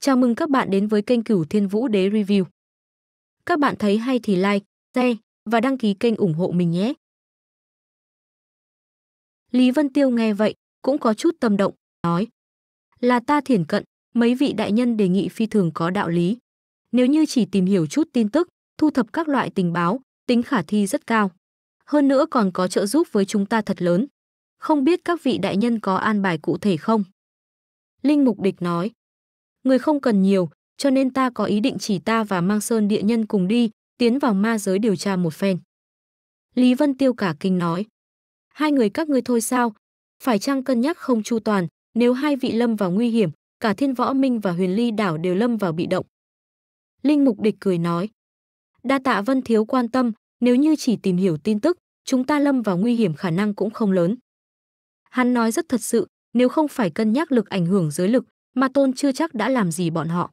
Chào mừng các bạn đến với kênh Cửu Thiên Vũ Đế Review. Các bạn thấy hay thì like, share và đăng ký kênh ủng hộ mình nhé. Lý Vân Tiêu nghe vậy, cũng có chút tâm động, nói. Là ta thiển cận, mấy vị đại nhân đề nghị phi thường có đạo lý. Nếu như chỉ tìm hiểu chút tin tức, thu thập các loại tình báo, tính khả thi rất cao. Hơn nữa còn có trợ giúp với chúng ta thật lớn. Không biết các vị đại nhân có an bài cụ thể không? Linh Mục Địch nói người không cần nhiều, cho nên ta có ý định chỉ ta và mang sơn địa nhân cùng đi, tiến vào ma giới điều tra một phen. Lý Vân Tiêu cả kinh nói, hai người các ngươi thôi sao, phải chăng cân nhắc không chu toàn, nếu hai vị lâm vào nguy hiểm, cả thiên võ minh và huyền ly đảo đều lâm vào bị động. Linh Mục Địch cười nói, đa tạ Vân Thiếu quan tâm, nếu như chỉ tìm hiểu tin tức, chúng ta lâm vào nguy hiểm khả năng cũng không lớn. Hắn nói rất thật sự, nếu không phải cân nhắc lực ảnh hưởng giới lực, ma tôn chưa chắc đã làm gì bọn họ.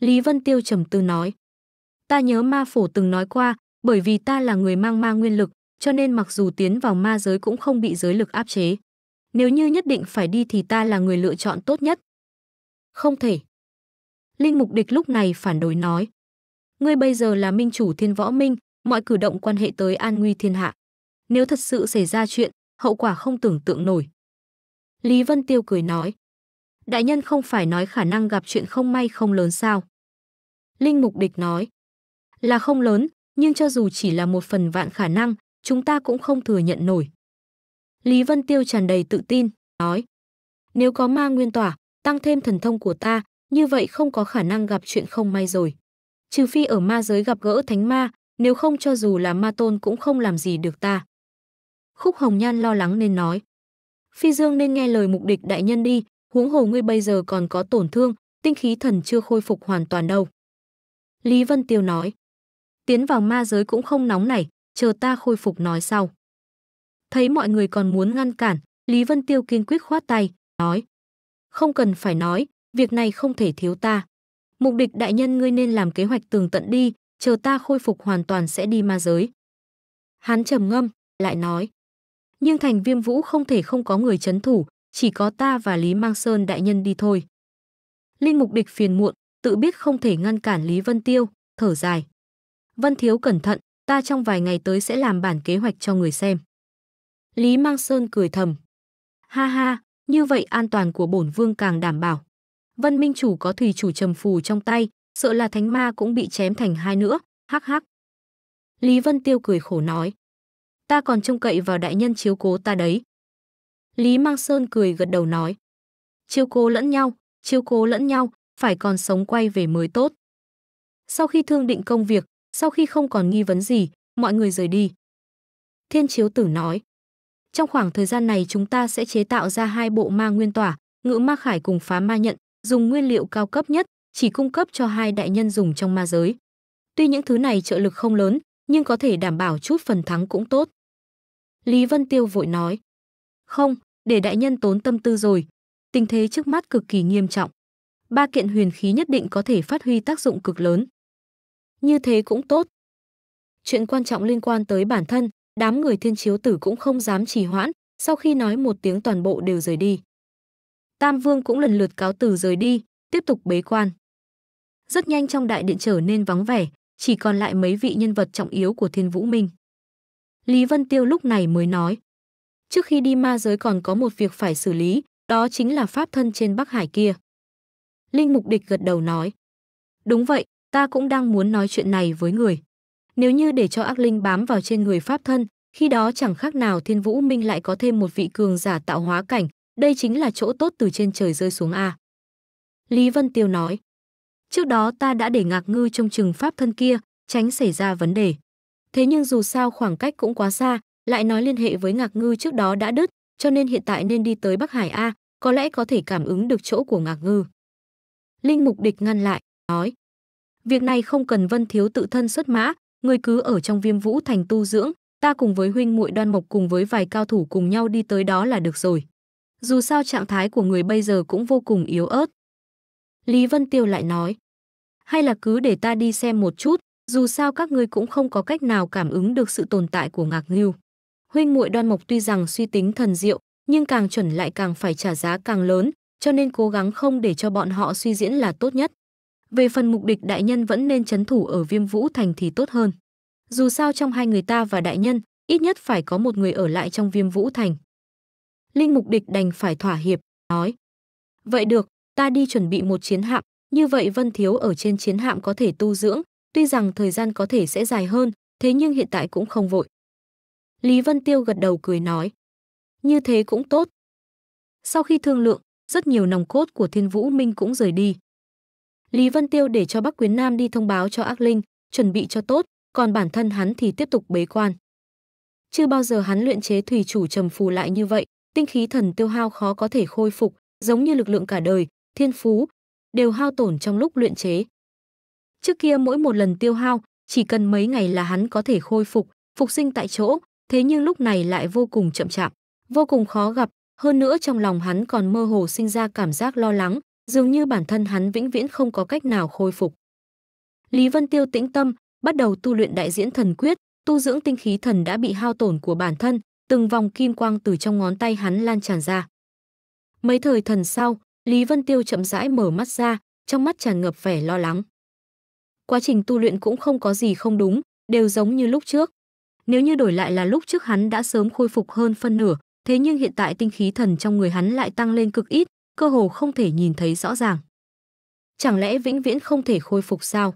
Lý Vân Tiêu trầm tư nói, ta nhớ ma phổ từng nói qua, bởi vì ta là người mang ma nguyên lực, cho nên mặc dù tiến vào ma giới cũng không bị giới lực áp chế. Nếu như nhất định phải đi thì ta là người lựa chọn tốt nhất. Không thể. Linh Mục Địch lúc này phản đối nói. Ngươi bây giờ là minh chủ thiên võ minh, mọi cử động quan hệ tới an nguy thiên hạ. Nếu thật sự xảy ra chuyện, hậu quả không tưởng tượng nổi. Lý Vân Tiêu cười nói. Đại nhân không phải nói khả năng gặp chuyện không may không lớn sao? Linh Mục Địch nói, là không lớn, nhưng cho dù chỉ là một phần vạn khả năng, chúng ta cũng không thừa nhận nổi. Lý Vân Tiêu tràn đầy tự tin, nói, nếu có ma nguyên tỏa, tăng thêm thần thông của ta, như vậy không có khả năng gặp chuyện không may rồi. Trừ phi ở ma giới gặp gỡ thánh ma, nếu không cho dù là ma tôn cũng không làm gì được ta. Khúc Hồng Nhan lo lắng nên nói, Phi Dương nên nghe lời mục địch đại nhân đi, huống hồ ngươi bây giờ còn có tổn thương, tinh khí thần chưa khôi phục hoàn toàn đâu. Lý Vân Tiêu nói, tiến vào ma giới cũng không nóng này, chờ ta khôi phục nói sau. Thấy mọi người còn muốn ngăn cản, Lý Vân Tiêu kiên quyết khoát tay, nói, không cần phải nói, việc này không thể thiếu ta. Mục địch đại nhân ngươi nên làm kế hoạch tường tận đi, chờ ta khôi phục hoàn toàn sẽ đi ma giới. Hắn trầm ngâm, lại nói, nhưng thành viêm vũ không thể không có người chấn thủ, chỉ có ta và Lý Mang Sơn đại nhân đi thôi. Linh Mục Địch phiền muộn, tự biết không thể ngăn cản Lý Vân Tiêu, thở dài. Vân Thiếu cẩn thận, ta trong vài ngày tới sẽ làm bản kế hoạch cho người xem. Lý Mang Sơn cười thầm. Ha ha, như vậy an toàn của bổn vương càng đảm bảo. Vân Minh Chủ có thủy chủ trầm phù trong tay, sợ là thánh ma cũng bị chém thành hai nữa, hắc hắc. Lý Vân Tiêu cười khổ nói. Ta còn trông cậy vào đại nhân chiếu cố ta đấy, Lý Mang Sơn cười gật đầu nói. Chiêu cố lẫn nhau, chiêu cố lẫn nhau, phải còn sống quay về mới tốt. Sau khi thương định công việc, sau khi không còn nghi vấn gì, mọi người rời đi. Thiên Chiếu Tử nói. Trong khoảng thời gian này chúng ta sẽ chế tạo ra hai bộ ma nguyên tỏa, ngự ma khải cùng phá ma nhận, dùng nguyên liệu cao cấp nhất, chỉ cung cấp cho hai đại nhân dùng trong ma giới. Tuy những thứ này trợ lực không lớn, nhưng có thể đảm bảo chút phần thắng cũng tốt. Lý Vân Tiêu vội nói. Không, để đại nhân tốn tâm tư rồi. Tình thế trước mắt cực kỳ nghiêm trọng. Ba kiện huyền khí nhất định có thể phát huy tác dụng cực lớn. Như thế cũng tốt. Chuyện quan trọng liên quan tới bản thân, đám người thiên chiếu tử cũng không dám trì hoãn, sau khi nói một tiếng toàn bộ đều rời đi. Tam Vương cũng lần lượt cáo từ rời đi, tiếp tục bế quan. Rất nhanh trong đại điện trở nên vắng vẻ, chỉ còn lại mấy vị nhân vật trọng yếu của Thiên Vũ Minh. Lý Vân Tiêu lúc này mới nói, Trước khi đi ma giới còn có một việc phải xử lý, đó chính là pháp thân trên Bắc Hải kia. Linh Mục Địch gật đầu nói. Đúng vậy, ta cũng đang muốn nói chuyện này với người. Nếu như để cho ác linh bám vào trên người pháp thân, khi đó chẳng khác nào Thiên Vũ Minh lại có thêm một vị cường giả tạo hóa cảnh, đây chính là chỗ tốt từ trên trời rơi xuống a. Lý Vân Tiêu nói. Trước đó ta đã để ngạc ngư trong chừng pháp thân kia, tránh xảy ra vấn đề. Thế nhưng dù sao khoảng cách cũng quá xa, lại nói liên hệ với Ngạc Ngư trước đó đã đứt, cho nên hiện tại nên đi tới Bắc Hải a, có lẽ có thể cảm ứng được chỗ của Ngạc Ngư. Linh Mục Địch ngăn lại, nói: "Việc này không cần Vân thiếu tự thân xuất mã, người cứ ở trong Viêm Vũ thành tu dưỡng, ta cùng với huynh muội Đoan Mộc cùng với vài cao thủ cùng nhau đi tới đó là được rồi." Dù sao trạng thái của người bây giờ cũng vô cùng yếu ớt. Lý Vân Tiêu lại nói: "Hay là cứ để ta đi xem một chút, dù sao các ngươi cũng không có cách nào cảm ứng được sự tồn tại của Ngạc Ngưu." huynh muội đoan mộc tuy rằng suy tính thần diệu nhưng càng chuẩn lại càng phải trả giá càng lớn cho nên cố gắng không để cho bọn họ suy diễn là tốt nhất về phần mục địch đại nhân vẫn nên chấn thủ ở viêm vũ thành thì tốt hơn dù sao trong hai người ta và đại nhân ít nhất phải có một người ở lại trong viêm vũ thành linh mục địch đành phải thỏa hiệp nói vậy được ta đi chuẩn bị một chiến hạm như vậy vân thiếu ở trên chiến hạm có thể tu dưỡng tuy rằng thời gian có thể sẽ dài hơn thế nhưng hiện tại cũng không vội Lý Vân Tiêu gật đầu cười nói. Như thế cũng tốt. Sau khi thương lượng, rất nhiều nòng cốt của Thiên Vũ Minh cũng rời đi. Lý Vân Tiêu để cho Bắc Quyến Nam đi thông báo cho Ác Linh, chuẩn bị cho tốt, còn bản thân hắn thì tiếp tục bế quan. Chưa bao giờ hắn luyện chế thủy chủ trầm phù lại như vậy, tinh khí thần tiêu hao khó có thể khôi phục, giống như lực lượng cả đời, thiên phú, đều hao tổn trong lúc luyện chế. Trước kia mỗi một lần tiêu hao, chỉ cần mấy ngày là hắn có thể khôi phục, phục sinh tại chỗ, thế nhưng lúc này lại vô cùng chậm chạp, vô cùng khó gặp, hơn nữa trong lòng hắn còn mơ hồ sinh ra cảm giác lo lắng, dường như bản thân hắn vĩnh viễn không có cách nào khôi phục. Lý Vân Tiêu tĩnh tâm, bắt đầu tu luyện đại diễn thần quyết, tu dưỡng tinh khí thần đã bị hao tổn của bản thân, từng vòng kim quang từ trong ngón tay hắn lan tràn ra. Mấy thời thần sau, Lý Vân Tiêu chậm rãi mở mắt ra, trong mắt tràn ngập vẻ lo lắng. Quá trình tu luyện cũng không có gì không đúng, đều giống như lúc trước, nếu như đổi lại là lúc trước hắn đã sớm khôi phục hơn phân nửa, thế nhưng hiện tại tinh khí thần trong người hắn lại tăng lên cực ít, cơ hồ không thể nhìn thấy rõ ràng. Chẳng lẽ vĩnh viễn không thể khôi phục sao?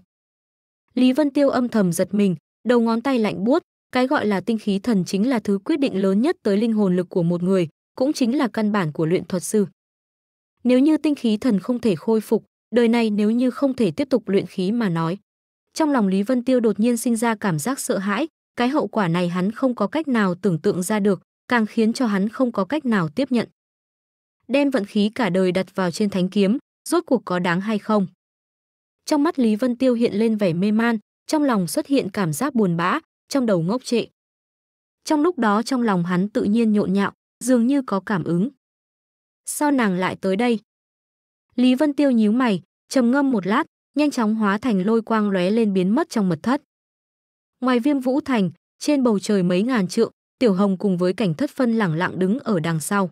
Lý Vân Tiêu âm thầm giật mình, đầu ngón tay lạnh buốt, cái gọi là tinh khí thần chính là thứ quyết định lớn nhất tới linh hồn lực của một người, cũng chính là căn bản của luyện thuật sư. Nếu như tinh khí thần không thể khôi phục, đời này nếu như không thể tiếp tục luyện khí mà nói. Trong lòng Lý Vân Tiêu đột nhiên sinh ra cảm giác sợ hãi, cái hậu quả này hắn không có cách nào tưởng tượng ra được, càng khiến cho hắn không có cách nào tiếp nhận. Đem vận khí cả đời đặt vào trên thánh kiếm, rốt cuộc có đáng hay không? Trong mắt Lý Vân Tiêu hiện lên vẻ mê man, trong lòng xuất hiện cảm giác buồn bã, trong đầu ngốc trệ. Trong lúc đó trong lòng hắn tự nhiên nhộn nhạo, dường như có cảm ứng. Sao nàng lại tới đây? Lý Vân Tiêu nhíu mày, trầm ngâm một lát, nhanh chóng hóa thành lôi quang lóe lên biến mất trong mật thất. Ngoài Viêm Vũ Thành, trên bầu trời mấy ngàn trượng, Tiểu Hồng cùng với Cảnh Thất Phân lẳng lặng đứng ở đằng sau.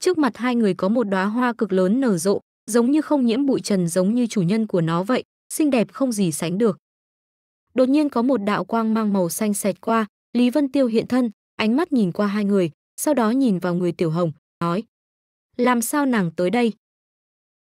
Trước mặt hai người có một đóa hoa cực lớn nở rộ, giống như không nhiễm bụi trần giống như chủ nhân của nó vậy, xinh đẹp không gì sánh được. Đột nhiên có một đạo quang mang màu xanh xẹt qua, Lý Vân Tiêu hiện thân, ánh mắt nhìn qua hai người, sau đó nhìn vào người Tiểu Hồng, nói: "Làm sao nàng tới đây?"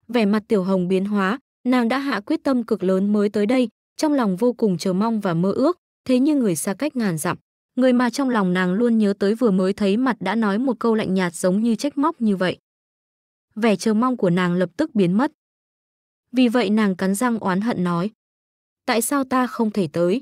Vẻ mặt Tiểu Hồng biến hóa, nàng đã hạ quyết tâm cực lớn mới tới đây, trong lòng vô cùng chờ mong và mơ ước, thế nhưng người xa cách ngàn dặm, người mà trong lòng nàng luôn nhớ tới vừa mới thấy mặt đã nói một câu lạnh nhạt giống như trách móc như vậy. Vẻ chờ mong của nàng lập tức biến mất. Vì vậy nàng cắn răng oán hận nói, tại sao ta không thể tới?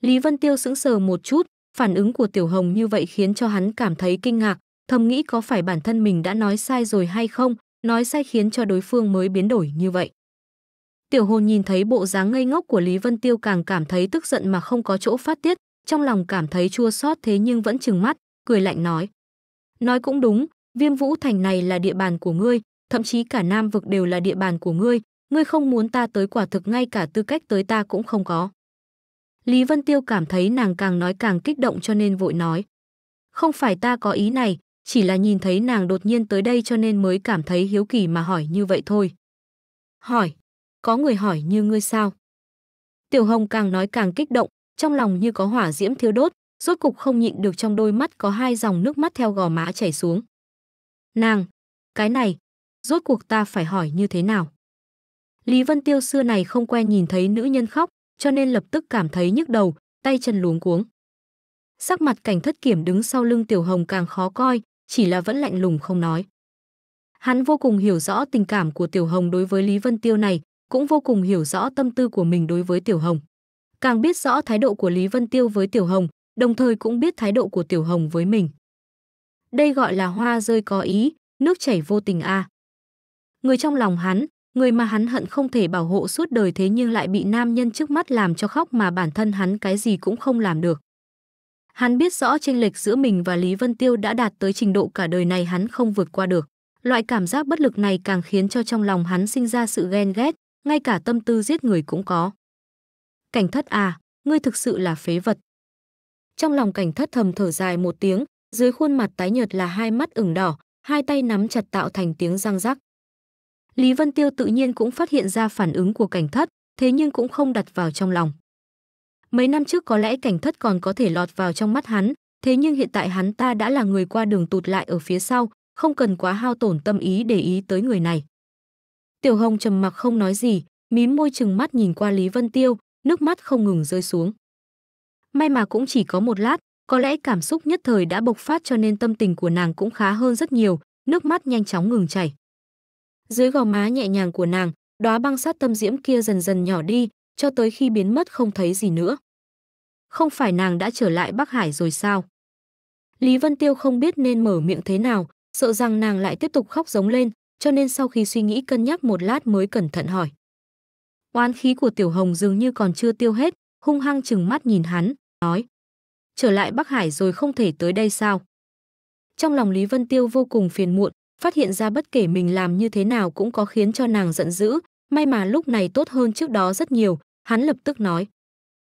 Lý Vân Tiêu sững sờ một chút, phản ứng của Tiểu Hồng như vậy khiến cho hắn cảm thấy kinh ngạc, thầm nghĩ có phải bản thân mình đã nói sai rồi hay không, nói sai khiến cho đối phương mới biến đổi như vậy. Tiểu hồn nhìn thấy bộ dáng ngây ngốc của Lý Vân Tiêu càng cảm thấy tức giận mà không có chỗ phát tiết, trong lòng cảm thấy chua xót thế nhưng vẫn chừng mắt, cười lạnh nói. Nói cũng đúng, viêm vũ thành này là địa bàn của ngươi, thậm chí cả Nam vực đều là địa bàn của ngươi, ngươi không muốn ta tới quả thực ngay cả tư cách tới ta cũng không có. Lý Vân Tiêu cảm thấy nàng càng nói càng kích động cho nên vội nói. Không phải ta có ý này, chỉ là nhìn thấy nàng đột nhiên tới đây cho nên mới cảm thấy hiếu kỳ mà hỏi như vậy thôi. Hỏi, có người hỏi như ngươi sao. Tiểu Hồng càng nói càng kích động, trong lòng như có hỏa diễm thiêu đốt, rốt cục không nhịn được trong đôi mắt có hai dòng nước mắt theo gò má chảy xuống. Nàng, cái này, rốt cuộc ta phải hỏi như thế nào? Lý Vân Tiêu xưa này không quen nhìn thấy nữ nhân khóc, cho nên lập tức cảm thấy nhức đầu, tay chân luống cuống. Sắc mặt cảnh thất kiểm đứng sau lưng Tiểu Hồng càng khó coi, chỉ là vẫn lạnh lùng không nói. Hắn vô cùng hiểu rõ tình cảm của Tiểu Hồng đối với Lý Vân Tiêu này, cũng vô cùng hiểu rõ tâm tư của mình đối với Tiểu Hồng. Càng biết rõ thái độ của Lý Vân Tiêu với Tiểu Hồng, đồng thời cũng biết thái độ của Tiểu Hồng với mình. Đây gọi là hoa rơi có ý, nước chảy vô tình a. À. Người trong lòng hắn, người mà hắn hận không thể bảo hộ suốt đời thế nhưng lại bị nam nhân trước mắt làm cho khóc mà bản thân hắn cái gì cũng không làm được. Hắn biết rõ chênh lệch giữa mình và Lý Vân Tiêu đã đạt tới trình độ cả đời này hắn không vượt qua được. Loại cảm giác bất lực này càng khiến cho trong lòng hắn sinh ra sự ghen ghét, ngay cả tâm tư giết người cũng có. Cảnh thất à, ngươi thực sự là phế vật. Trong lòng cảnh thất thầm thở dài một tiếng, dưới khuôn mặt tái nhợt là hai mắt ửng đỏ, hai tay nắm chặt tạo thành tiếng răng rắc. Lý Vân Tiêu tự nhiên cũng phát hiện ra phản ứng của cảnh thất, thế nhưng cũng không đặt vào trong lòng. Mấy năm trước có lẽ cảnh thất còn có thể lọt vào trong mắt hắn, thế nhưng hiện tại hắn ta đã là người qua đường tụt lại ở phía sau, không cần quá hao tổn tâm ý để ý tới người này. Tiểu Hồng trầm mặc không nói gì, mím môi chừng mắt nhìn qua Lý Vân Tiêu, nước mắt không ngừng rơi xuống. May mà cũng chỉ có một lát, có lẽ cảm xúc nhất thời đã bộc phát cho nên tâm tình của nàng cũng khá hơn rất nhiều, nước mắt nhanh chóng ngừng chảy. Dưới gò má nhẹ nhàng của nàng, đóa băng sát tâm diễm kia dần dần nhỏ đi, cho tới khi biến mất không thấy gì nữa. Không phải nàng đã trở lại Bắc Hải rồi sao? Lý Vân Tiêu không biết nên mở miệng thế nào, sợ rằng nàng lại tiếp tục khóc giống lên, cho nên sau khi suy nghĩ cân nhắc một lát mới cẩn thận hỏi. Oán khí của Tiểu Hồng dường như còn chưa tiêu hết, hung hăng chừng mắt nhìn hắn, nói. Trở lại Bắc Hải rồi không thể tới đây sao? Trong lòng Lý Vân Tiêu vô cùng phiền muộn, phát hiện ra bất kể mình làm như thế nào cũng có khiến cho nàng giận dữ, may mà lúc này tốt hơn trước đó rất nhiều, hắn lập tức nói.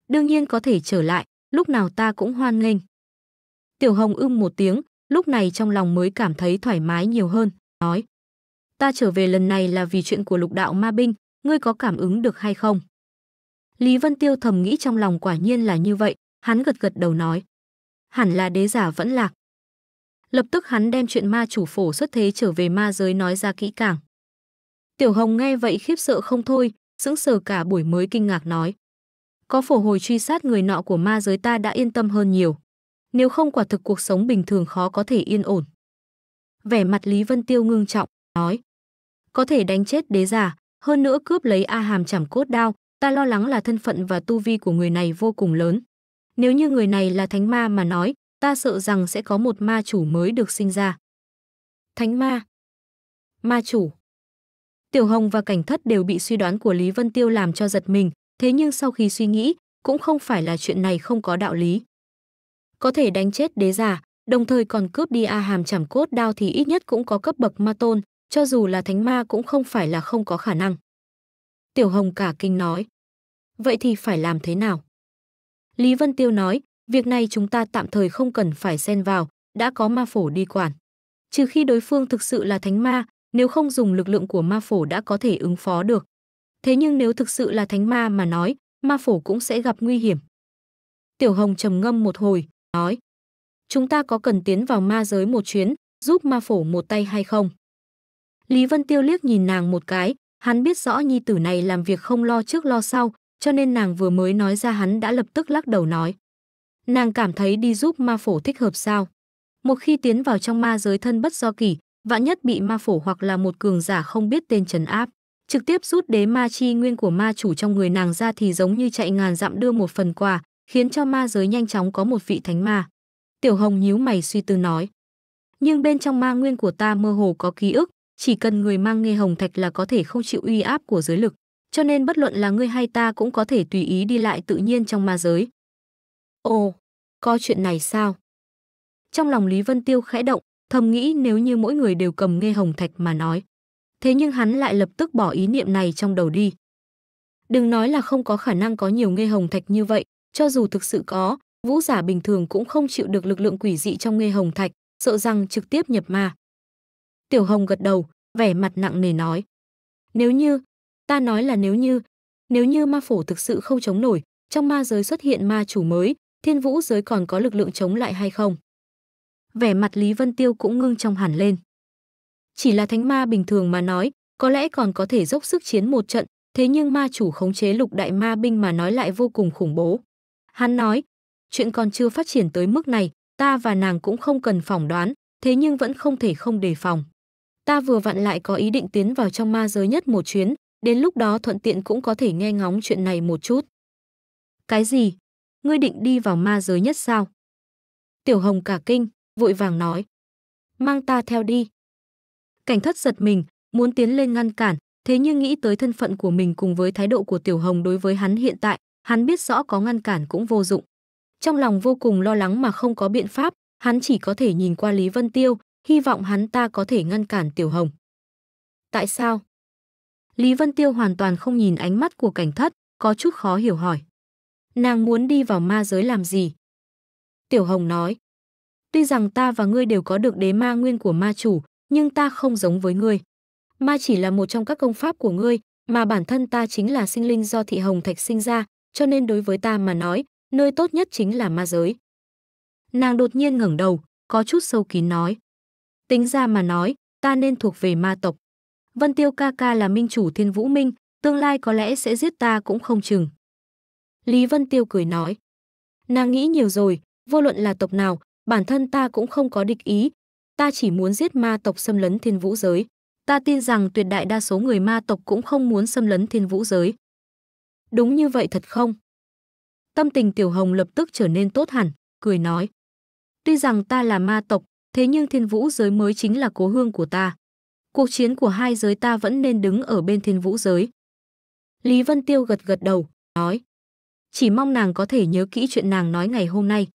Đương nhiên có thể trở lại, lúc nào ta cũng hoan nghênh. Tiểu Hồng ưng một tiếng, lúc này trong lòng mới cảm thấy thoải mái nhiều hơn, nói ta trở về lần này là vì chuyện của lục đạo ma binh, ngươi có cảm ứng được hay không? Lý Vân Tiêu thầm nghĩ trong lòng quả nhiên là như vậy, hắn gật gật đầu nói. Hẳn là đế giả vẫn lạc. Lập tức hắn đem chuyện ma chủ phổ xuất thế trở về ma giới nói ra kỹ càng. Tiểu Hồng nghe vậy khiếp sợ không thôi, sững sờ cả buổi mới kinh ngạc nói. Có phổ hồi truy sát người nọ của ma giới ta đã yên tâm hơn nhiều. Nếu không quả thực cuộc sống bình thường khó có thể yên ổn. Vẻ mặt Lý Vân Tiêu ngưng trọng, nói có thể đánh chết đế giả, hơn nữa cướp lấy A Hàm chảm cốt đao, ta lo lắng là thân phận và tu vi của người này vô cùng lớn. Nếu như người này là thánh ma mà nói, ta sợ rằng sẽ có một ma chủ mới được sinh ra. Thánh ma Ma chủ Tiểu Hồng và Cảnh Thất đều bị suy đoán của Lý Vân Tiêu làm cho giật mình, thế nhưng sau khi suy nghĩ, cũng không phải là chuyện này không có đạo lý. Có thể đánh chết đế giả, đồng thời còn cướp đi A Hàm chảm cốt đao thì ít nhất cũng có cấp bậc ma tôn, cho dù là thánh ma cũng không phải là không có khả năng. Tiểu Hồng cả kinh nói. Vậy thì phải làm thế nào? Lý Vân Tiêu nói, việc này chúng ta tạm thời không cần phải xen vào, đã có ma phổ đi quản. Trừ khi đối phương thực sự là thánh ma, nếu không dùng lực lượng của ma phổ đã có thể ứng phó được. Thế nhưng nếu thực sự là thánh ma mà nói, ma phổ cũng sẽ gặp nguy hiểm. Tiểu Hồng trầm ngâm một hồi, nói. Chúng ta có cần tiến vào ma giới một chuyến, giúp ma phổ một tay hay không? Lý Vân Tiêu liếc nhìn nàng một cái, hắn biết rõ nhi tử này làm việc không lo trước lo sau, cho nên nàng vừa mới nói ra hắn đã lập tức lắc đầu nói. Nàng cảm thấy đi giúp ma phổ thích hợp sao? Một khi tiến vào trong ma giới thân bất do kỷ, vạn nhất bị ma phổ hoặc là một cường giả không biết tên trấn áp, trực tiếp rút đế ma chi nguyên của ma chủ trong người nàng ra thì giống như chạy ngàn dặm đưa một phần quà, khiến cho ma giới nhanh chóng có một vị thánh ma. Tiểu Hồng nhíu mày suy tư nói. Nhưng bên trong ma nguyên của ta mơ hồ có ký ức, chỉ cần người mang nghe hồng thạch là có thể không chịu uy áp của giới lực, cho nên bất luận là ngươi hay ta cũng có thể tùy ý đi lại tự nhiên trong ma giới. Ồ, có chuyện này sao? Trong lòng Lý Vân Tiêu khẽ động, thầm nghĩ nếu như mỗi người đều cầm nghe hồng thạch mà nói. Thế nhưng hắn lại lập tức bỏ ý niệm này trong đầu đi. Đừng nói là không có khả năng có nhiều nghe hồng thạch như vậy, cho dù thực sự có, vũ giả bình thường cũng không chịu được lực lượng quỷ dị trong nghe hồng thạch, sợ rằng trực tiếp nhập ma. Tiểu Hồng gật đầu, vẻ mặt nặng nề nói. Nếu như, ta nói là nếu như, nếu như ma phổ thực sự không chống nổi, trong ma giới xuất hiện ma chủ mới, thiên vũ giới còn có lực lượng chống lại hay không? Vẻ mặt Lý Vân Tiêu cũng ngưng trong hẳn lên. Chỉ là thánh ma bình thường mà nói, có lẽ còn có thể dốc sức chiến một trận, thế nhưng ma chủ khống chế lục đại ma binh mà nói lại vô cùng khủng bố. Hắn nói, chuyện còn chưa phát triển tới mức này, ta và nàng cũng không cần phỏng đoán, thế nhưng vẫn không thể không đề phòng ta vừa vặn lại có ý định tiến vào trong ma giới nhất một chuyến, đến lúc đó thuận tiện cũng có thể nghe ngóng chuyện này một chút. Cái gì? Ngươi định đi vào ma giới nhất sao? Tiểu Hồng cả kinh, vội vàng nói. Mang ta theo đi. Cảnh thất giật mình, muốn tiến lên ngăn cản, thế nhưng nghĩ tới thân phận của mình cùng với thái độ của Tiểu Hồng đối với hắn hiện tại, hắn biết rõ có ngăn cản cũng vô dụng. Trong lòng vô cùng lo lắng mà không có biện pháp, hắn chỉ có thể nhìn qua Lý Vân Tiêu, hy vọng hắn ta có thể ngăn cản Tiểu Hồng. Tại sao? Lý Vân Tiêu hoàn toàn không nhìn ánh mắt của cảnh thất, có chút khó hiểu hỏi. Nàng muốn đi vào ma giới làm gì? Tiểu Hồng nói. Tuy rằng ta và ngươi đều có được đế ma nguyên của ma chủ, nhưng ta không giống với ngươi. Ma chỉ là một trong các công pháp của ngươi, mà bản thân ta chính là sinh linh do thị hồng thạch sinh ra, cho nên đối với ta mà nói, nơi tốt nhất chính là ma giới. Nàng đột nhiên ngẩng đầu, có chút sâu kín nói. Tính ra mà nói, ta nên thuộc về ma tộc. Vân Tiêu ca ca là minh chủ thiên vũ minh, tương lai có lẽ sẽ giết ta cũng không chừng. Lý Vân Tiêu cười nói. Nàng nghĩ nhiều rồi, vô luận là tộc nào, bản thân ta cũng không có địch ý. Ta chỉ muốn giết ma tộc xâm lấn thiên vũ giới. Ta tin rằng tuyệt đại đa số người ma tộc cũng không muốn xâm lấn thiên vũ giới. Đúng như vậy thật không? Tâm tình Tiểu Hồng lập tức trở nên tốt hẳn, cười nói. Tuy rằng ta là ma tộc, Thế nhưng thiên vũ giới mới chính là cố hương của ta. Cuộc chiến của hai giới ta vẫn nên đứng ở bên thiên vũ giới. Lý Vân Tiêu gật gật đầu, nói. Chỉ mong nàng có thể nhớ kỹ chuyện nàng nói ngày hôm nay.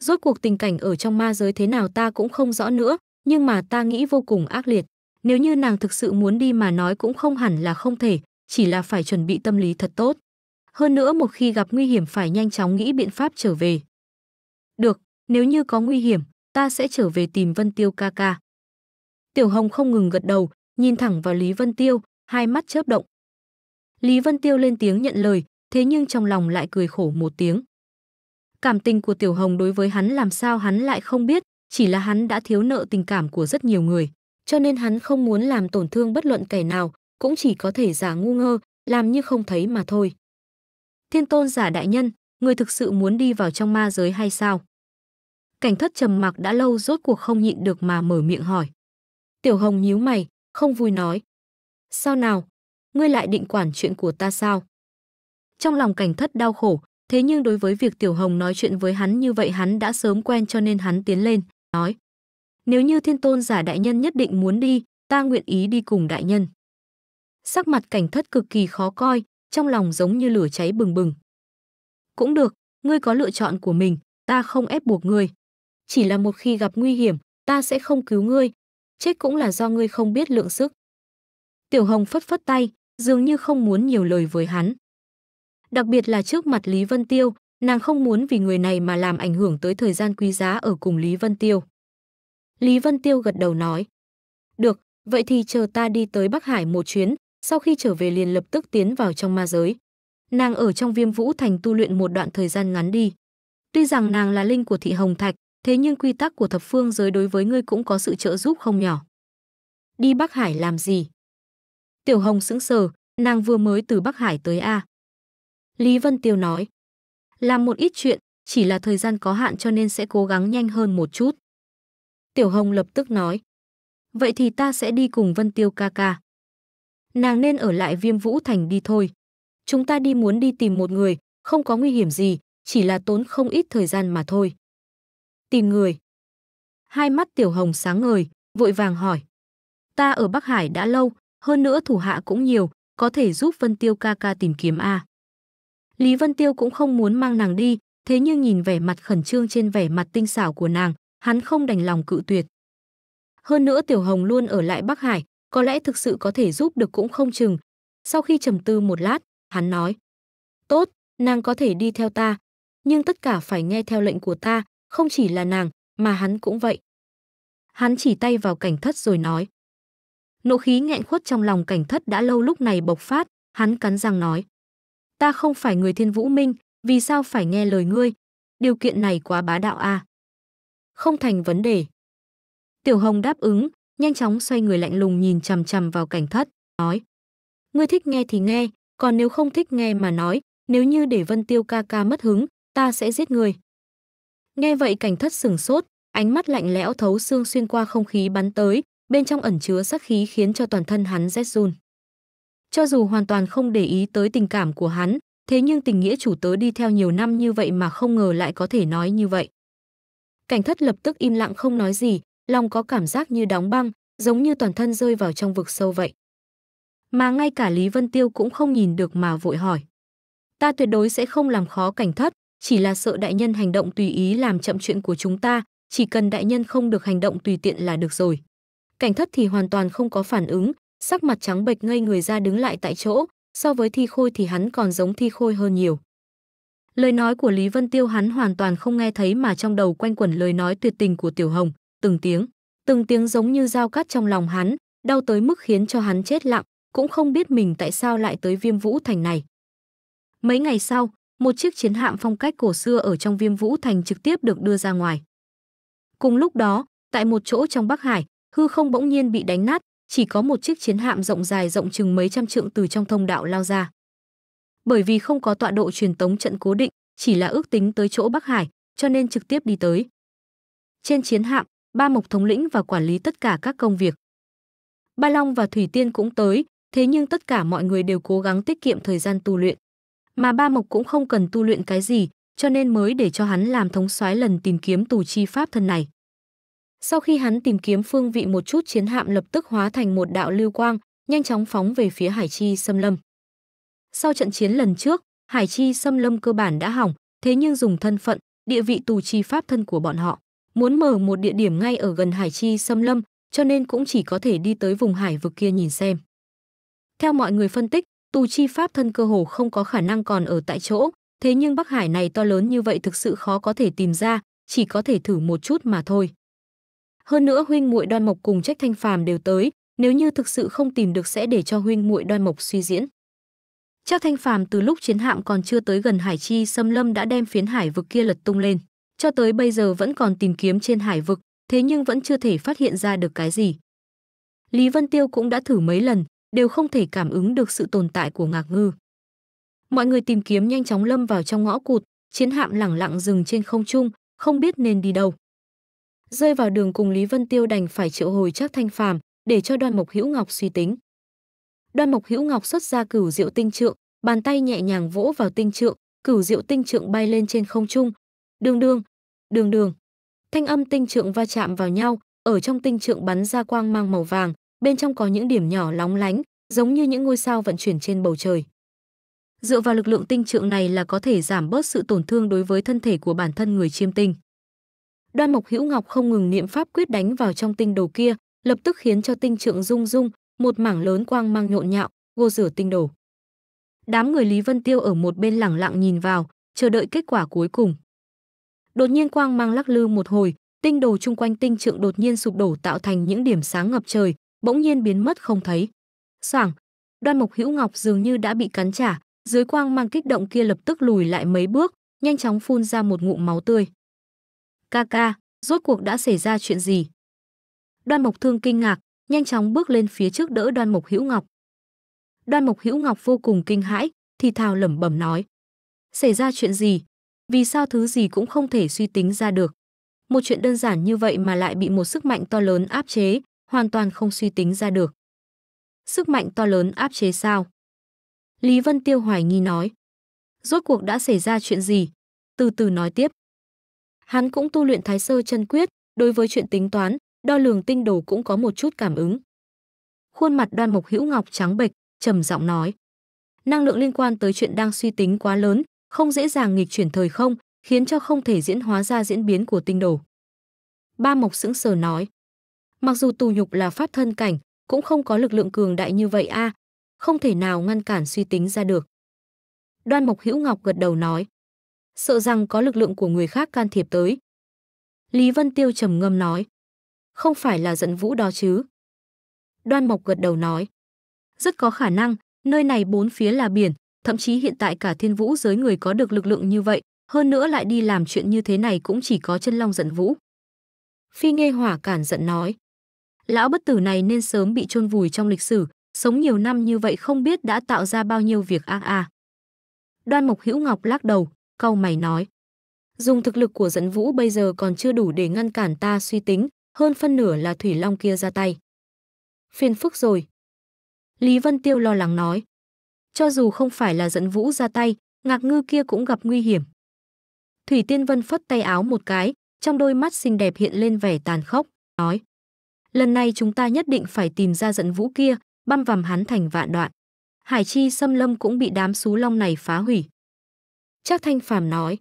Rốt cuộc tình cảnh ở trong ma giới thế nào ta cũng không rõ nữa, nhưng mà ta nghĩ vô cùng ác liệt. Nếu như nàng thực sự muốn đi mà nói cũng không hẳn là không thể, chỉ là phải chuẩn bị tâm lý thật tốt. Hơn nữa một khi gặp nguy hiểm phải nhanh chóng nghĩ biện pháp trở về. Được, nếu như có nguy hiểm, ta sẽ trở về tìm Vân Tiêu ca ca. Tiểu Hồng không ngừng gật đầu, nhìn thẳng vào Lý Vân Tiêu, hai mắt chớp động. Lý Vân Tiêu lên tiếng nhận lời, thế nhưng trong lòng lại cười khổ một tiếng. Cảm tình của Tiểu Hồng đối với hắn làm sao hắn lại không biết, chỉ là hắn đã thiếu nợ tình cảm của rất nhiều người, cho nên hắn không muốn làm tổn thương bất luận kẻ nào, cũng chỉ có thể giả ngu ngơ, làm như không thấy mà thôi. Thiên tôn giả đại nhân, người thực sự muốn đi vào trong ma giới hay sao? Cảnh thất trầm mặc đã lâu rốt cuộc không nhịn được mà mở miệng hỏi. Tiểu Hồng nhíu mày, không vui nói. Sao nào? Ngươi lại định quản chuyện của ta sao? Trong lòng cảnh thất đau khổ, thế nhưng đối với việc Tiểu Hồng nói chuyện với hắn như vậy hắn đã sớm quen cho nên hắn tiến lên, nói. Nếu như thiên tôn giả đại nhân nhất định muốn đi, ta nguyện ý đi cùng đại nhân. Sắc mặt cảnh thất cực kỳ khó coi, trong lòng giống như lửa cháy bừng bừng. Cũng được, ngươi có lựa chọn của mình, ta không ép buộc ngươi chỉ là một khi gặp nguy hiểm, ta sẽ không cứu ngươi, chết cũng là do ngươi không biết lượng sức. Tiểu Hồng phất phất tay, dường như không muốn nhiều lời với hắn. Đặc biệt là trước mặt Lý Vân Tiêu, nàng không muốn vì người này mà làm ảnh hưởng tới thời gian quý giá ở cùng Lý Vân Tiêu. Lý Vân Tiêu gật đầu nói. Được, vậy thì chờ ta đi tới Bắc Hải một chuyến, sau khi trở về liền lập tức tiến vào trong ma giới. Nàng ở trong viêm vũ thành tu luyện một đoạn thời gian ngắn đi. Tuy rằng nàng là linh của thị Hồng Thạch, thế nhưng quy tắc của thập phương giới đối với ngươi cũng có sự trợ giúp không nhỏ. Đi Bắc Hải làm gì? Tiểu Hồng sững sờ, nàng vừa mới từ Bắc Hải tới A. Lý Vân Tiêu nói, làm một ít chuyện, chỉ là thời gian có hạn cho nên sẽ cố gắng nhanh hơn một chút. Tiểu Hồng lập tức nói, vậy thì ta sẽ đi cùng Vân Tiêu ca ca. Nàng nên ở lại Viêm Vũ Thành đi thôi. Chúng ta đi muốn đi tìm một người, không có nguy hiểm gì, chỉ là tốn không ít thời gian mà thôi. Tìm người. Hai mắt Tiểu Hồng sáng ngời, vội vàng hỏi. Ta ở Bắc Hải đã lâu, hơn nữa thủ hạ cũng nhiều, có thể giúp Vân Tiêu ca ca tìm kiếm A. À? Lý Vân Tiêu cũng không muốn mang nàng đi, thế nhưng nhìn vẻ mặt khẩn trương trên vẻ mặt tinh xảo của nàng, hắn không đành lòng cự tuyệt. Hơn nữa Tiểu Hồng luôn ở lại Bắc Hải, có lẽ thực sự có thể giúp được cũng không chừng. Sau khi trầm tư một lát, hắn nói. Tốt, nàng có thể đi theo ta, nhưng tất cả phải nghe theo lệnh của ta, không chỉ là nàng, mà hắn cũng vậy. Hắn chỉ tay vào cảnh thất rồi nói. Nộ khí nghẹn khuất trong lòng cảnh thất đã lâu lúc này bộc phát, hắn cắn răng nói. Ta không phải người thiên vũ minh, vì sao phải nghe lời ngươi? Điều kiện này quá bá đạo a. À? Không thành vấn đề. Tiểu Hồng đáp ứng, nhanh chóng xoay người lạnh lùng nhìn chằm chằm vào cảnh thất, nói. Ngươi thích nghe thì nghe, còn nếu không thích nghe mà nói, nếu như để Vân Tiêu ca ca mất hứng, ta sẽ giết người. Nghe vậy cảnh thất sừng sốt, ánh mắt lạnh lẽo thấu xương xuyên qua không khí bắn tới, bên trong ẩn chứa sát khí khiến cho toàn thân hắn rét run. Cho dù hoàn toàn không để ý tới tình cảm của hắn, thế nhưng tình nghĩa chủ tớ đi theo nhiều năm như vậy mà không ngờ lại có thể nói như vậy. Cảnh thất lập tức im lặng không nói gì, lòng có cảm giác như đóng băng, giống như toàn thân rơi vào trong vực sâu vậy. Mà ngay cả Lý Vân Tiêu cũng không nhìn được mà vội hỏi. Ta tuyệt đối sẽ không làm khó cảnh thất, chỉ là sợ đại nhân hành động tùy ý làm chậm chuyện của chúng ta, chỉ cần đại nhân không được hành động tùy tiện là được rồi. Cảnh thất thì hoàn toàn không có phản ứng, sắc mặt trắng bệch ngây người ra đứng lại tại chỗ, so với thi khôi thì hắn còn giống thi khôi hơn nhiều. Lời nói của Lý Vân Tiêu hắn hoàn toàn không nghe thấy mà trong đầu quanh quẩn lời nói tuyệt tình của Tiểu Hồng, từng tiếng, từng tiếng giống như dao cắt trong lòng hắn, đau tới mức khiến cho hắn chết lặng, cũng không biết mình tại sao lại tới Viêm Vũ Thành này. Mấy ngày sau, một chiếc chiến hạm phong cách cổ xưa ở trong Viêm Vũ Thành trực tiếp được đưa ra ngoài. Cùng lúc đó, tại một chỗ trong Bắc Hải, hư không bỗng nhiên bị đánh nát, chỉ có một chiếc chiến hạm rộng dài rộng chừng mấy trăm trượng từ trong thông đạo lao ra. Bởi vì không có tọa độ truyền tống trận cố định, chỉ là ước tính tới chỗ Bắc Hải, cho nên trực tiếp đi tới. Trên chiến hạm, ba mộc thống lĩnh và quản lý tất cả các công việc. Ba Long và Thủy Tiên cũng tới, thế nhưng tất cả mọi người đều cố gắng tiết kiệm thời gian tu luyện mà ba mộc cũng không cần tu luyện cái gì cho nên mới để cho hắn làm thống soái lần tìm kiếm tù chi pháp thân này sau khi hắn tìm kiếm phương vị một chút chiến hạm lập tức hóa thành một đạo lưu quang nhanh chóng phóng về phía hải chi xâm lâm sau trận chiến lần trước hải chi xâm lâm cơ bản đã hỏng thế nhưng dùng thân phận địa vị tù chi pháp thân của bọn họ muốn mở một địa điểm ngay ở gần hải chi xâm lâm cho nên cũng chỉ có thể đi tới vùng hải vực kia nhìn xem theo mọi người phân tích tù chi pháp thân cơ hồ không có khả năng còn ở tại chỗ, thế nhưng Bắc Hải này to lớn như vậy thực sự khó có thể tìm ra, chỉ có thể thử một chút mà thôi. Hơn nữa huynh muội Đoan Mộc cùng Trách Thanh Phàm đều tới, nếu như thực sự không tìm được sẽ để cho huynh muội Đoan Mộc suy diễn. Trác Thanh Phàm từ lúc chiến hạm còn chưa tới gần Hải Chi xâm Lâm đã đem phiến hải vực kia lật tung lên, cho tới bây giờ vẫn còn tìm kiếm trên hải vực, thế nhưng vẫn chưa thể phát hiện ra được cái gì. Lý Vân Tiêu cũng đã thử mấy lần, đều không thể cảm ứng được sự tồn tại của ngạc ngư. Mọi người tìm kiếm nhanh chóng lâm vào trong ngõ cụt, chiến hạm lẳng lặng dừng trên không trung, không biết nên đi đâu. Rơi vào đường cùng Lý Vân Tiêu đành phải triệu hồi chắc Thanh Phàm để cho Đoan Mộc Hữu Ngọc suy tính. Đoan Mộc Hữu Ngọc xuất ra cửu diệu tinh trượng, bàn tay nhẹ nhàng vỗ vào tinh trượng, cửu diệu tinh trượng bay lên trên không trung. Đường đường, đường đường. Thanh âm tinh trượng va chạm vào nhau, ở trong tinh trượng bắn ra quang mang màu vàng, bên trong có những điểm nhỏ lóng lánh, giống như những ngôi sao vận chuyển trên bầu trời. Dựa vào lực lượng tinh trượng này là có thể giảm bớt sự tổn thương đối với thân thể của bản thân người chiêm tinh. Đoan Mộc Hữu Ngọc không ngừng niệm pháp quyết đánh vào trong tinh đồ kia, lập tức khiến cho tinh trượng rung rung, một mảng lớn quang mang nhộn nhạo, gô rửa tinh đồ. Đám người Lý Vân Tiêu ở một bên lẳng lặng nhìn vào, chờ đợi kết quả cuối cùng. Đột nhiên quang mang lắc lư một hồi, tinh đồ chung quanh tinh trượng đột nhiên sụp đổ tạo thành những điểm sáng ngập trời, bỗng nhiên biến mất không thấy. Soảng, Đoan Mộc Hữu Ngọc dường như đã bị cắn trả, dưới quang mang kích động kia lập tức lùi lại mấy bước, nhanh chóng phun ra một ngụm máu tươi. "Ca ca, rốt cuộc đã xảy ra chuyện gì?" Đoan Mộc Thương kinh ngạc, nhanh chóng bước lên phía trước đỡ Đoan Mộc Hữu Ngọc. Đoan Mộc Hữu Ngọc vô cùng kinh hãi, thì thào lẩm bẩm nói: "Xảy ra chuyện gì? Vì sao thứ gì cũng không thể suy tính ra được? Một chuyện đơn giản như vậy mà lại bị một sức mạnh to lớn áp chế, hoàn toàn không suy tính ra được. Sức mạnh to lớn áp chế sao? Lý Vân Tiêu hoài nghi nói. Rốt cuộc đã xảy ra chuyện gì? Từ từ nói tiếp. Hắn cũng tu luyện thái sơ chân quyết, đối với chuyện tính toán, đo lường tinh đồ cũng có một chút cảm ứng. Khuôn mặt đoan mộc hữu ngọc trắng bệch, trầm giọng nói. Năng lượng liên quan tới chuyện đang suy tính quá lớn, không dễ dàng nghịch chuyển thời không, khiến cho không thể diễn hóa ra diễn biến của tinh đồ. Ba Mộc sững sờ nói. Mặc dù tù nhục là pháp thân cảnh, cũng không có lực lượng cường đại như vậy a, à. không thể nào ngăn cản suy tính ra được. Đoan Mộc Hữu Ngọc gật đầu nói, sợ rằng có lực lượng của người khác can thiệp tới. Lý Vân Tiêu trầm ngâm nói, không phải là giận vũ đó chứ. Đoan Mộc gật đầu nói, rất có khả năng, nơi này bốn phía là biển, thậm chí hiện tại cả thiên vũ giới người có được lực lượng như vậy, hơn nữa lại đi làm chuyện như thế này cũng chỉ có chân long giận vũ. Phi Nghe Hỏa cản giận nói, lão bất tử này nên sớm bị chôn vùi trong lịch sử, sống nhiều năm như vậy không biết đã tạo ra bao nhiêu việc a a Đoan Mộc Hữu Ngọc lắc đầu, câu mày nói. Dùng thực lực của dẫn vũ bây giờ còn chưa đủ để ngăn cản ta suy tính, hơn phân nửa là Thủy Long kia ra tay. Phiền phức rồi. Lý Vân Tiêu lo lắng nói. Cho dù không phải là dẫn vũ ra tay, ngạc ngư kia cũng gặp nguy hiểm. Thủy Tiên Vân phất tay áo một cái, trong đôi mắt xinh đẹp hiện lên vẻ tàn khốc, nói. Lần này chúng ta nhất định phải tìm ra dẫn vũ kia, băm vằm hắn thành vạn đoạn. Hải chi xâm lâm cũng bị đám xú long này phá hủy. Trác Thanh Phàm nói,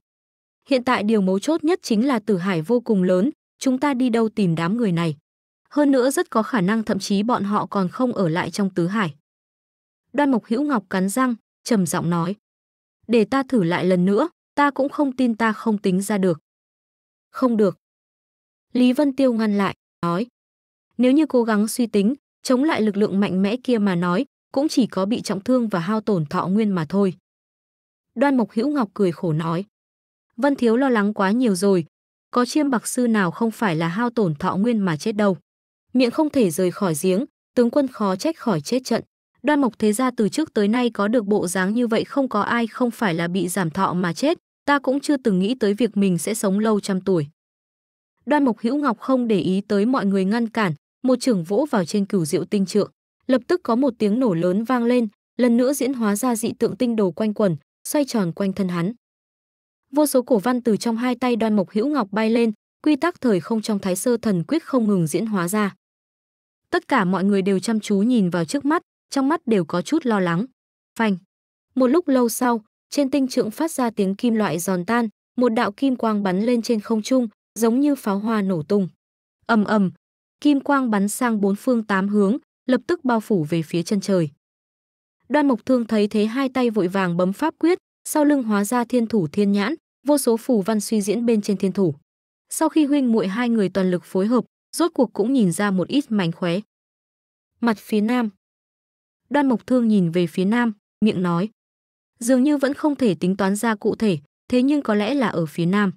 hiện tại điều mấu chốt nhất chính là tử hải vô cùng lớn, chúng ta đi đâu tìm đám người này. Hơn nữa rất có khả năng thậm chí bọn họ còn không ở lại trong tứ hải. Đoan Mộc Hữu Ngọc cắn răng, trầm giọng nói. Để ta thử lại lần nữa, ta cũng không tin ta không tính ra được. Không được. Lý Vân Tiêu ngăn lại, nói. Nếu như cố gắng suy tính, chống lại lực lượng mạnh mẽ kia mà nói, cũng chỉ có bị trọng thương và hao tổn thọ nguyên mà thôi. Đoan Mộc Hữu Ngọc cười khổ nói. Vân Thiếu lo lắng quá nhiều rồi, có chiêm bạc sư nào không phải là hao tổn thọ nguyên mà chết đâu. Miệng không thể rời khỏi giếng, tướng quân khó trách khỏi chết trận. Đoan Mộc Thế ra từ trước tới nay có được bộ dáng như vậy không có ai không phải là bị giảm thọ mà chết, ta cũng chưa từng nghĩ tới việc mình sẽ sống lâu trăm tuổi. Đoan Mộc Hữu Ngọc không để ý tới mọi người ngăn cản, một trưởng vỗ vào trên cửu diệu tinh trượng, lập tức có một tiếng nổ lớn vang lên, lần nữa diễn hóa ra dị tượng tinh đồ quanh quẩn, xoay tròn quanh thân hắn. Vô số cổ văn từ trong hai tay Đoan Mộc Hữu Ngọc bay lên, quy tắc thời không trong Thái Sơ Thần Quyết không ngừng diễn hóa ra. Tất cả mọi người đều chăm chú nhìn vào trước mắt, trong mắt đều có chút lo lắng. Phanh. Một lúc lâu sau, trên tinh trượng phát ra tiếng kim loại giòn tan, một đạo kim quang bắn lên trên không trung, giống như pháo hoa nổ tung. Ầm ầm, kim quang bắn sang bốn phương tám hướng, lập tức bao phủ về phía chân trời. Đoan Mộc Thương thấy thế hai tay vội vàng bấm pháp quyết, sau lưng hóa ra thiên thủ thiên nhãn, vô số phù văn suy diễn bên trên thiên thủ. Sau khi huynh muội hai người toàn lực phối hợp, rốt cuộc cũng nhìn ra một ít mảnh khóe. Mặt phía nam. Đoan Mộc Thương nhìn về phía nam, miệng nói. Dường như vẫn không thể tính toán ra cụ thể, thế nhưng có lẽ là ở phía nam.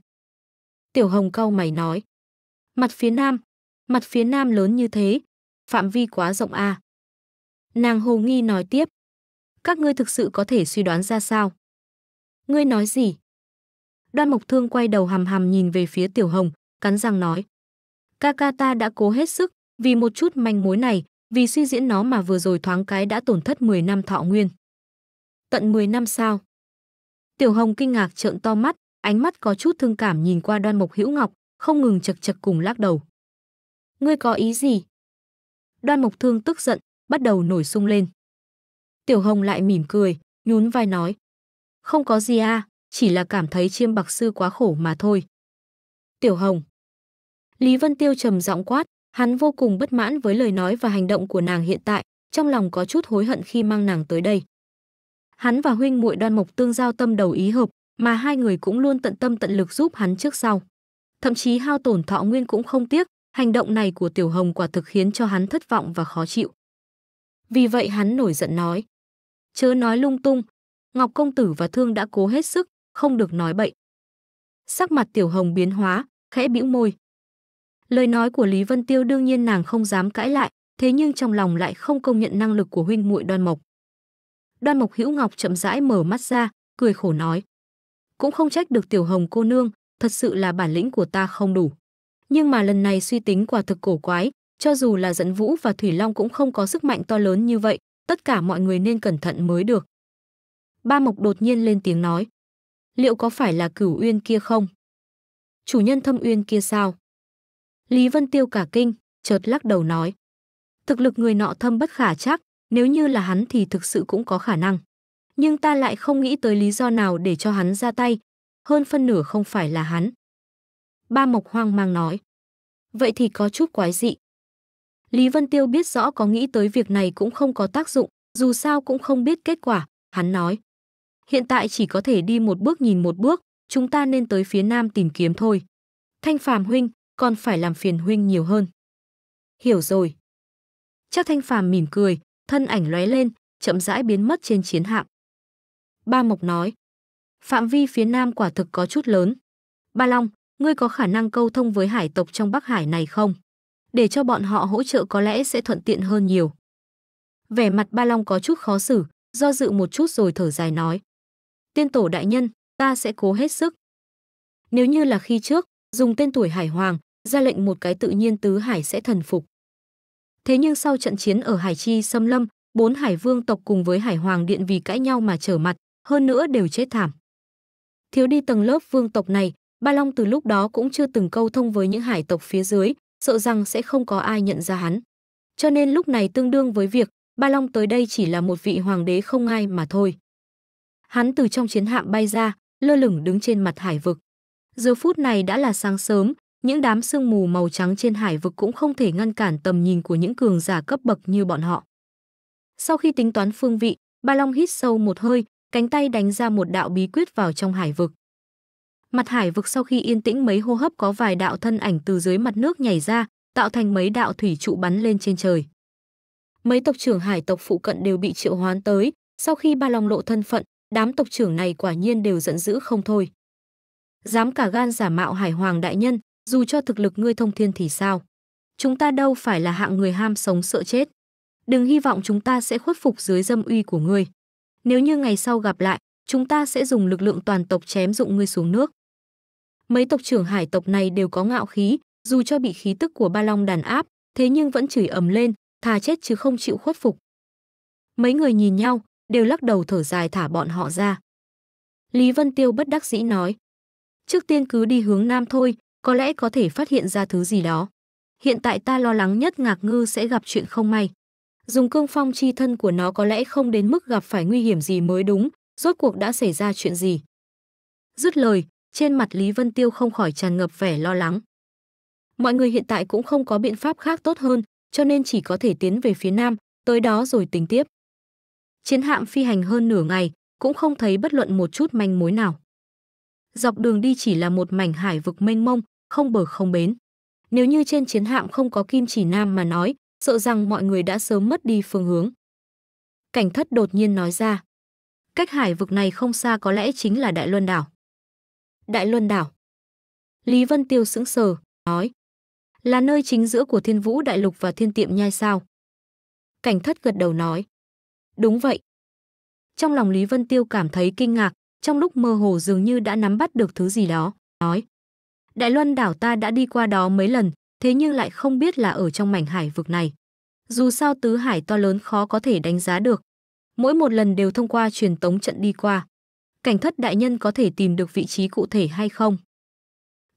Tiểu Hồng cau mày nói. Mặt phía nam, Mặt phía nam lớn như thế, phạm vi quá rộng a. À. Nàng hồ nghi nói tiếp. Các ngươi thực sự có thể suy đoán ra sao? Ngươi nói gì? Đoan Mộc Thương quay đầu hầm hầm nhìn về phía Tiểu Hồng, cắn răng nói. Ca ca ta đã cố hết sức, vì một chút manh mối này, vì suy diễn nó mà vừa rồi thoáng cái đã tổn thất 10 năm thọ nguyên. Tận 10 năm sao? Tiểu Hồng kinh ngạc trợn to mắt, ánh mắt có chút thương cảm nhìn qua Đoan Mộc Hữu Ngọc, không ngừng chật chật cùng lắc đầu. Ngươi có ý gì? Đoan Mộc Thương tức giận, bắt đầu nổi sung lên. Tiểu Hồng lại mỉm cười, nhún vai nói. Không có gì à, chỉ là cảm thấy chiêm bạc sư quá khổ mà thôi. Tiểu Hồng. Lý Vân Tiêu trầm giọng quát, hắn vô cùng bất mãn với lời nói và hành động của nàng hiện tại, trong lòng có chút hối hận khi mang nàng tới đây. Hắn và huynh muội Đoan Mộc Tương giao tâm đầu ý hợp, mà hai người cũng luôn tận tâm tận lực giúp hắn trước sau. Thậm chí hao tổn thọ nguyên cũng không tiếc, Hành động này của Tiểu Hồng quả thực khiến cho hắn thất vọng và khó chịu. Vì vậy hắn nổi giận nói. Chớ nói lung tung, Ngọc Công Tử và Thương đã cố hết sức, không được nói bậy. Sắc mặt Tiểu Hồng biến hóa, khẽ bĩu môi. Lời nói của Lý Vân Tiêu đương nhiên nàng không dám cãi lại, thế nhưng trong lòng lại không công nhận năng lực của huynh muội Đoan Mộc. Đoan Mộc Hữu Ngọc chậm rãi mở mắt ra, cười khổ nói: "Cũng không trách được Tiểu Hồng cô nương, thật sự là bản lĩnh của ta không đủ." nhưng mà lần này suy tính quả thực cổ quái, cho dù là dẫn vũ và thủy long cũng không có sức mạnh to lớn như vậy, tất cả mọi người nên cẩn thận mới được. Ba Mộc đột nhiên lên tiếng nói, liệu có phải là cửu uyên kia không? Chủ nhân thâm uyên kia sao? Lý Vân Tiêu cả kinh, chợt lắc đầu nói, thực lực người nọ thâm bất khả chắc, nếu như là hắn thì thực sự cũng có khả năng. Nhưng ta lại không nghĩ tới lý do nào để cho hắn ra tay, hơn phân nửa không phải là hắn. Ba Mộc hoang mang nói. Vậy thì có chút quái dị. Lý Vân Tiêu biết rõ có nghĩ tới việc này cũng không có tác dụng, dù sao cũng không biết kết quả, hắn nói. Hiện tại chỉ có thể đi một bước nhìn một bước, chúng ta nên tới phía nam tìm kiếm thôi. Thanh Phàm huynh, còn phải làm phiền huynh nhiều hơn. Hiểu rồi. Chắc Thanh Phàm mỉm cười, thân ảnh lóe lên, chậm rãi biến mất trên chiến hạm. Ba Mộc nói, phạm vi phía nam quả thực có chút lớn. Ba Long, ngươi có khả năng câu thông với hải tộc trong Bắc Hải này không? Để cho bọn họ hỗ trợ có lẽ sẽ thuận tiện hơn nhiều. Vẻ mặt Ba Long có chút khó xử, do dự một chút rồi thở dài nói. Tiên tổ đại nhân, ta sẽ cố hết sức. Nếu như là khi trước, dùng tên tuổi Hải Hoàng, ra lệnh một cái tự nhiên tứ hải sẽ thần phục. Thế nhưng sau trận chiến ở Hải Chi xâm lâm, bốn hải vương tộc cùng với hải hoàng điện vì cãi nhau mà trở mặt, hơn nữa đều chết thảm. Thiếu đi tầng lớp vương tộc này, Ba Long từ lúc đó cũng chưa từng câu thông với những hải tộc phía dưới, sợ rằng sẽ không có ai nhận ra hắn. Cho nên lúc này tương đương với việc Ba Long tới đây chỉ là một vị hoàng đế không ai mà thôi. Hắn từ trong chiến hạm bay ra, lơ lửng đứng trên mặt hải vực. Giờ phút này đã là sáng sớm, những đám sương mù màu trắng trên hải vực cũng không thể ngăn cản tầm nhìn của những cường giả cấp bậc như bọn họ. Sau khi tính toán phương vị, Ba Long hít sâu một hơi, cánh tay đánh ra một đạo bí quyết vào trong hải vực. Mặt hải vực sau khi yên tĩnh mấy hô hấp có vài đạo thân ảnh từ dưới mặt nước nhảy ra, tạo thành mấy đạo thủy trụ bắn lên trên trời. Mấy tộc trưởng hải tộc phụ cận đều bị triệu hoán tới, sau khi ba lòng lộ thân phận, đám tộc trưởng này quả nhiên đều giận dữ không thôi. Dám cả gan giả mạo hải hoàng đại nhân, dù cho thực lực ngươi thông thiên thì sao? Chúng ta đâu phải là hạng người ham sống sợ chết. Đừng hy vọng chúng ta sẽ khuất phục dưới dâm uy của ngươi. Nếu như ngày sau gặp lại, chúng ta sẽ dùng lực lượng toàn tộc chém dụng ngươi xuống nước. Mấy tộc trưởng hải tộc này đều có ngạo khí, dù cho bị khí tức của Ba Long đàn áp, thế nhưng vẫn chửi ầm lên, thà chết chứ không chịu khuất phục. Mấy người nhìn nhau, đều lắc đầu thở dài thả bọn họ ra. Lý Vân Tiêu bất đắc dĩ nói, trước tiên cứ đi hướng nam thôi, có lẽ có thể phát hiện ra thứ gì đó. Hiện tại ta lo lắng nhất ngạc ngư sẽ gặp chuyện không may. Dùng cương phong chi thân của nó có lẽ không đến mức gặp phải nguy hiểm gì mới đúng, rốt cuộc đã xảy ra chuyện gì. Dứt lời, trên mặt Lý Vân Tiêu không khỏi tràn ngập vẻ lo lắng. Mọi người hiện tại cũng không có biện pháp khác tốt hơn, cho nên chỉ có thể tiến về phía nam, tới đó rồi tính tiếp. Chiến hạm phi hành hơn nửa ngày, cũng không thấy bất luận một chút manh mối nào. Dọc đường đi chỉ là một mảnh hải vực mênh mông, không bờ không bến. Nếu như trên chiến hạm không có kim chỉ nam mà nói, sợ rằng mọi người đã sớm mất đi phương hướng. Cảnh thất đột nhiên nói ra. Cách hải vực này không xa có lẽ chính là Đại Luân Đảo. Đại Luân Đảo. Lý Vân Tiêu sững sờ, nói. Là nơi chính giữa của thiên vũ đại lục và thiên tiệm nhai sao. Cảnh thất gật đầu nói. Đúng vậy. Trong lòng Lý Vân Tiêu cảm thấy kinh ngạc, trong lúc mơ hồ dường như đã nắm bắt được thứ gì đó, nói. Đại Luân đảo ta đã đi qua đó mấy lần, thế nhưng lại không biết là ở trong mảnh hải vực này. Dù sao tứ hải to lớn khó có thể đánh giá được. Mỗi một lần đều thông qua truyền tống trận đi qua. Cảnh thất đại nhân có thể tìm được vị trí cụ thể hay không?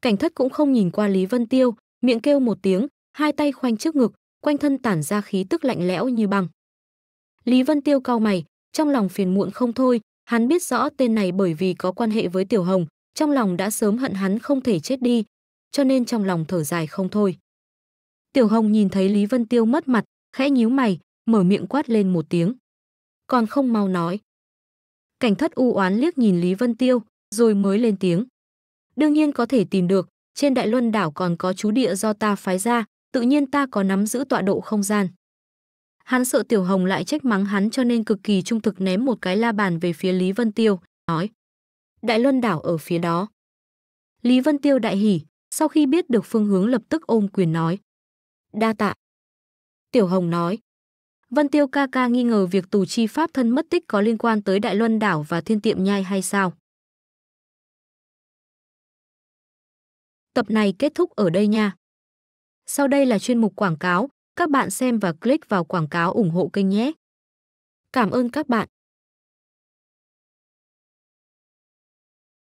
Cảnh thất cũng không nhìn qua Lý Vân Tiêu, miệng kêu một tiếng, hai tay khoanh trước ngực, quanh thân tản ra khí tức lạnh lẽo như băng. Lý Vân Tiêu cau mày, trong lòng phiền muộn không thôi, hắn biết rõ tên này bởi vì có quan hệ với Tiểu Hồng, trong lòng đã sớm hận hắn không thể chết đi, cho nên trong lòng thở dài không thôi. Tiểu Hồng nhìn thấy Lý Vân Tiêu mất mặt, khẽ nhíu mày, mở miệng quát lên một tiếng. Còn không mau nói. Cảnh thất u oán liếc nhìn Lý Vân Tiêu, rồi mới lên tiếng. Đương nhiên có thể tìm được, trên đại luân đảo còn có chú địa do ta phái ra, tự nhiên ta có nắm giữ tọa độ không gian. Hắn sợ Tiểu Hồng lại trách mắng hắn cho nên cực kỳ trung thực ném một cái la bàn về phía Lý Vân Tiêu, nói. Đại luân đảo ở phía đó. Lý Vân Tiêu đại hỉ, sau khi biết được phương hướng lập tức ôm quyền nói. Đa tạ. Tiểu Hồng nói, Vân Tiêu ca ca nghi ngờ việc tù chi pháp thân mất tích có liên quan tới Đại Luân đảo và Thiên Tiệm Nhai hay sao? Tập này kết thúc ở đây nha. Sau đây là chuyên mục quảng cáo, các bạn xem và click vào quảng cáo ủng hộ kênh nhé. Cảm ơn các bạn.